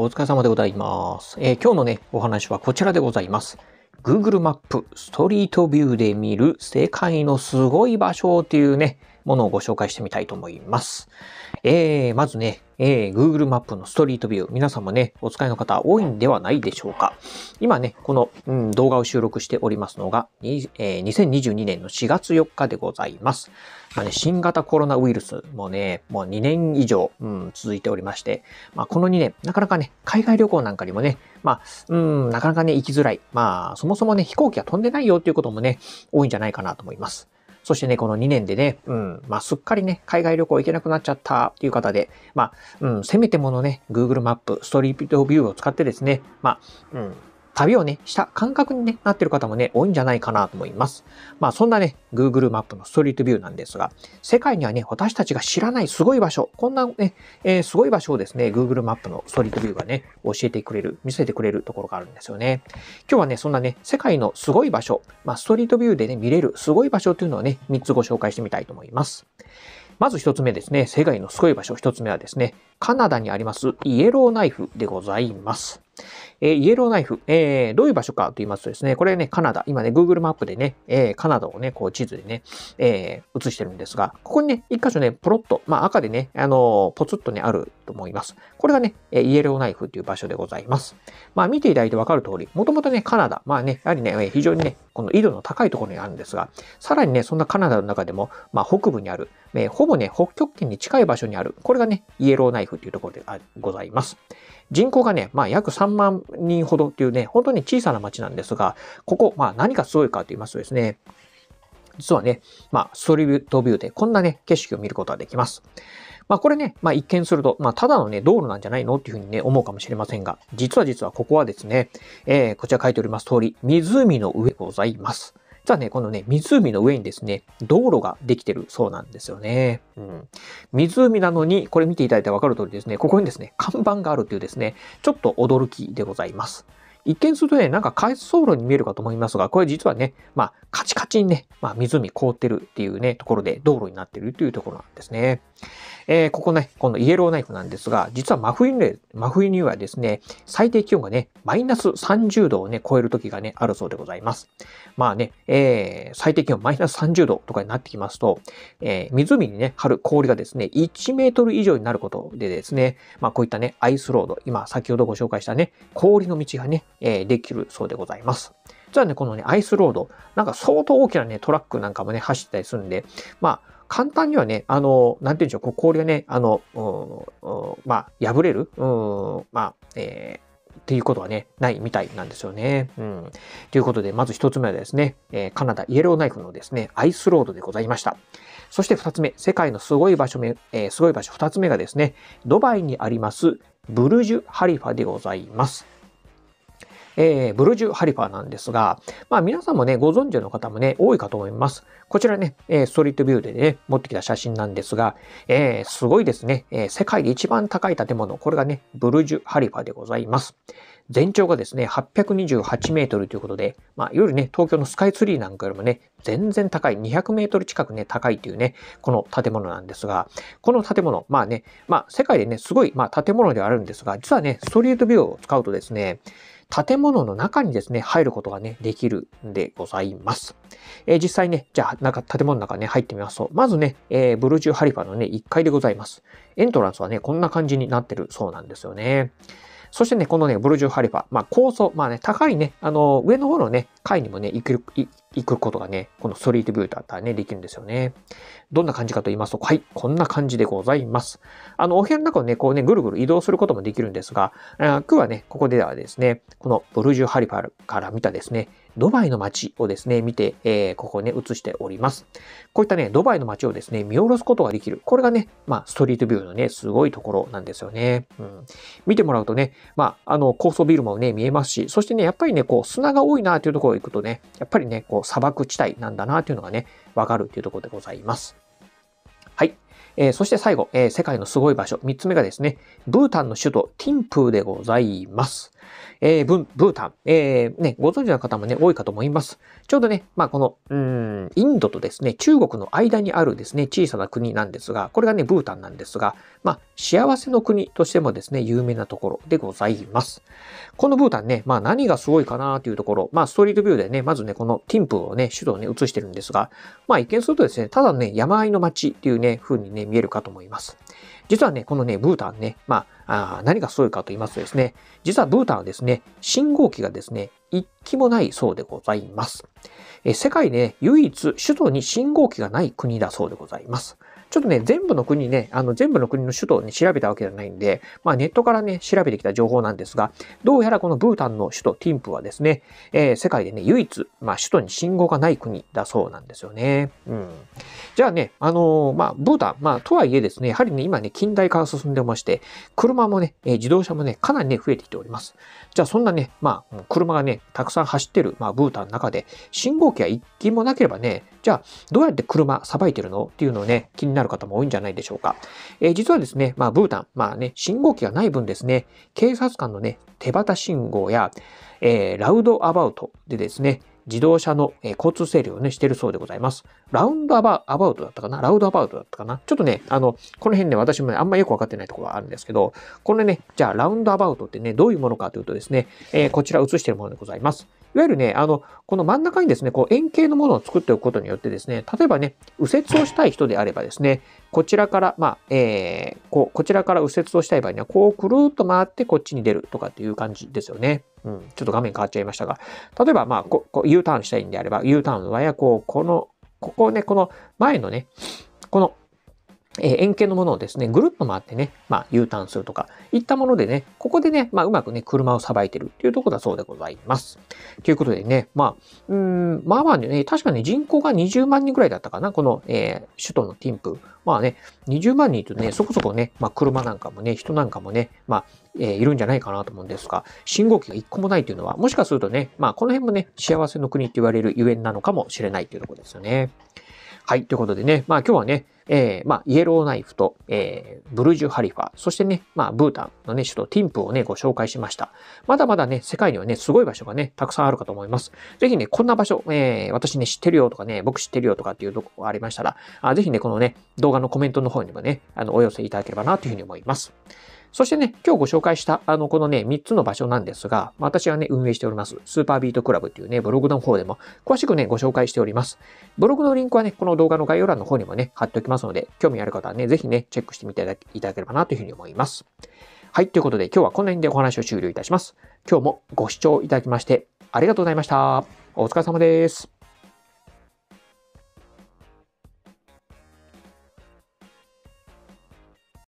お疲れ様でございます。えー、今日のね、お話はこちらでございます。Google マップストリートビューで見る世界のすごい場所っていうね、ものをご紹介してみたいと思います。えー、まずね、えー、Google マップのストリートビュー、皆さんもね、お使いの方多いんではないでしょうか。今ね、この、うん、動画を収録しておりますのが、えー、2022年の4月4日でございます。まあね、新型コロナウイルスもね、もう2年以上、うん、続いておりまして、まあ、この2年、なかなかね、海外旅行なんかにもね、まあ、うん、なかなかね、行きづらい。まあ、そもそもね、飛行機が飛んでないよっていうこともね、多いんじゃないかなと思います。そしてね、この2年でね、うん、まあ、すっかりね、海外旅行行けなくなっちゃったっていう方で、まあ、うん、せめてものね、Google マップ、ストリートビューを使ってですね、まあ、うん、旅をね、した感覚に、ね、なってる方もね、多いんじゃないかなと思います。まあそんなね、Google マップのストリートビューなんですが、世界にはね、私たちが知らないすごい場所、こんなね、えー、すごい場所をですね、Google マップのストリートビューがね、教えてくれる、見せてくれるところがあるんですよね。今日はね、そんなね、世界のすごい場所、まあストリートビューでね、見れるすごい場所というのをね、3つご紹介してみたいと思います。まず1つ目ですね、世界のすごい場所1つ目はですね、カナダにありますイエローナイフでございます。えー、イエローナイフ、えー、どういう場所かと言いますとですね、これね、カナダ、今ね、Google マップでね、えー、カナダをね、こう地図でね、えー、映してるんですが、ここにね、一箇所ね、ポロッと、まあ赤でね、あのポツッとね、あると思います。これがね、えイエローナイフという場所でございます。まあ見ていただいてわかる通り、もともとね、カナダ、まあね、やはりね、非常にね、この緯度の高いところにあるんですが、さらにね、そんなカナダの中でも、まあ北部にある、えほぼね、北極圏に近い場所にある、これがね、イエローナイフというところでございます。人口がね、まあ約3万人ほどっていうね、本当に小さな町なんですが、ここ、まあ何がすごいかと言いますとですね、実はね、まあストリートビューでこんなね、景色を見ることができます。まあこれね、まあ一見すると、まあただのね、道路なんじゃないのっていうふうにね、思うかもしれませんが、実は実はここはですね、えー、こちら書いております通り、湖の上でございます。実はね、このね、湖の上にですね、道路ができてるそうなんですよね。うん。湖なのに、これ見ていただいてわかる通りですね、ここにですね、看板があるというですね、ちょっと驚きでございます。一見するとね、なんか滑走路に見えるかと思いますが、これ実はね、まあ、カチカチにね、まあ、湖凍ってるっていうね、ところで道路になってるというところなんですね。えー、ここね、このイエローナイフなんですが、実は真冬に、真冬にはですね、最低気温がね、マイナス30度をね、超える時がね、あるそうでございます。まあね、えー、最低気温マイナス30度とかになってきますと、えー、湖にね、張る氷がですね、1メートル以上になることでですね、まあこういったね、アイスロード、今先ほどご紹介したね、氷の道がね、えー、できるそうでございます。実はね、このね、アイスロード、なんか相当大きなね、トラックなんかもね、走ったりするんで、まあ、簡単にはね、あの、なんて言うんでしょう、こう氷がね、あの、まあ、破れる、まあ、えーっていうことはね、ないみたいなんですよね。うん。ということで、まず一つ目はですね、えー、カナダイエローナイフのですね、アイスロードでございました。そして二つ目、世界のすごい場所め、えー、すごい場所二つ目がですね、ドバイにありますブルジュ・ハリファでございます。えー、ブルジュ・ハリファなんですが、まあ皆さんもね、ご存知の方もね、多いかと思います。こちらね、えー、ストリートビューでね、持ってきた写真なんですが、えー、すごいですね、えー、世界で一番高い建物、これがね、ブルジュ・ハリファでございます。全長がですね、828メートルということで、まあ、いわゆるね、東京のスカイツリーなんかよりもね、全然高い、200メートル近くね、高いというね、この建物なんですが、この建物、まあね、まあ、世界でね、すごい、まあ、建物ではあるんですが、実はね、ストリートビューを使うとですね、建物の中にですね、入ることがね、できるんでございます。えー、実際ね、じゃあ、中、建物の中ね、入ってみますと、まずね、えー、ブルージュハリファのね、1階でございます。エントランスはね、こんな感じになってるそうなんですよね。そしてね、このね、ブルジュハリファ、まあ、高層、まあね、高いね、あの、上の方のね、会にもね、行く、行くことがね、このストリートビューだったらね、できるんですよね。どんな感じかと言いますと、はい、こんな感じでございます。あの、お部屋の中をね、こうね、ぐるぐる移動することもできるんですが、今はね、ここではですね、このブルジュ・ハリファルから見たですね、ドバイの街をですね、見て、えー、ここね、映しております。こういったね、ドバイの街をですね、見下ろすことができる。これがね、まあ、ストリートビューのね、すごいところなんですよね。うん。見てもらうとね、まあ、あの、高層ビルもね、見えますし、そしてね、やっぱりね、こう、砂が多いなというところ行くとね、やっぱりね、こう砂漠地帯なんだなというのがね、わかるというところでございます。はい。えー、そして最後、えー、世界のすごい場所、3つ目がですね、ブータンの首都ティンプーでございます。えー、ブータン、えー、ね、ご存知の方もね、多いかと思います。ちょうどね、まあ、この、んん、インドとですね、中国の間にあるですね、小さな国なんですが、これがね、ブータンなんですが、まあ、幸せの国としてもですね、有名なところでございます。このブータンね、まあ、何がすごいかなというところ、まあ、ストリートビューでね、まずね、このティンプーをね、首都をね、映してるんですが、まあ、一見するとですね、ただね、山あいの街っていうね、風にね、見えるかと思います。実はね、このね、ブータンね、まあ、あ何がすごいかと言いますとですね、実はブータンはですね、信号機がですね、一機もないそうでございます。え世界で、ね、唯一首都に信号機がない国だそうでございます。ちょっとね、全部の国ね、あの、全部の国の首都をね、調べたわけじゃないんで、まあ、ネットからね、調べてきた情報なんですが、どうやらこのブータンの首都ティンプはですね、えー、世界でね、唯一、まあ、首都に信号がない国だそうなんですよね。うん。じゃあね、あのー、まあ、ブータン、まあ、とはいえですね、やはりね、今ね、近代化が進んでまして、車もね、えー、自動車もね、かなりね、増えてきております。じゃあ、そんなね、まあ、車がね、たくさん走ってる、まあ、ブータンの中で、信号機は一気もなければね、じゃあ、どうやって車さばいてるのっていうのをね、気になる方も多いんじゃないでしょうか。えー、実はですね、まあ、ブータン、まあね、信号機がない分ですね、警察官のね、手旗信号や、えー、ラウドアバウトでですね、自動車の、えー、交通整理をね、してるそうでございます。ラウンドアバアバウトだったかなラウドアバウトだったかなちょっとね、あの、この辺ね、私もね、あんまよくわかってないところがあるんですけど、このね、じゃあ、ラウンドアバウトってね、どういうものかというとですね、えー、こちら映してるものでございます。いわゆるね、あの、この真ん中にですね、こう円形のものを作っておくことによってですね、例えばね、右折をしたい人であればですね、こちらから、まあ、えー、こう、こちらから右折をしたい場合には、こうくるっと回ってこっちに出るとかっていう感じですよね。うん、ちょっと画面変わっちゃいましたが、例えば、まあ、ここ U ターンしたいんであれば、U ターンの場合は、こう、この、ここね、この前のね、このえ円形のものをですね、ぐるっと回ってね、まあ、U ターンするとか、いったものでね、ここでね、まあ、うまくね、車をさばいてるっていうところだそうでございます。ということでね、まあ、うん、まあまあね、確かに人口が20万人ぐらいだったかな、この、えー、首都のティンプ。まあね、20万人とね、そこそこね、まあ、車なんかもね、人なんかもね、まあ、えー、いるんじゃないかなと思うんですが、信号機が1個もないというのは、もしかするとね、まあ、この辺もね、幸せの国って言われるゆえんなのかもしれないというところですよね。はい、ということでね、まあ今日はね、えー、まあ、イエローナイフと、えー、ブルージュ・ハリファ、そしてね、まあ、ブータンのね、首都ティンプをね、ご紹介しました。まだまだね、世界にはね、すごい場所がね、たくさんあるかと思います。ぜひね、こんな場所、えー、私ね、知ってるよとかね、僕知ってるよとかっていうとこがありましたら、あぜひね、このね、動画のコメントの方にもね、あの、お寄せいただければなというふうに思います。そしてね、今日ご紹介した、あの、このね、3つの場所なんですが、私はね、運営しております、スーパービートクラブっていうね、ブログの方でも、詳しくね、ご紹介しております。ブログのリンクはね、この動画の概要欄の方にもね、貼っておきますので、興味ある方はね、ぜひね、チェックしてみていただければなというふうに思います。はい、ということで、今日はこの辺でお話を終了いたします。今日もご視聴いただきまして、ありがとうございました。お疲れ様です。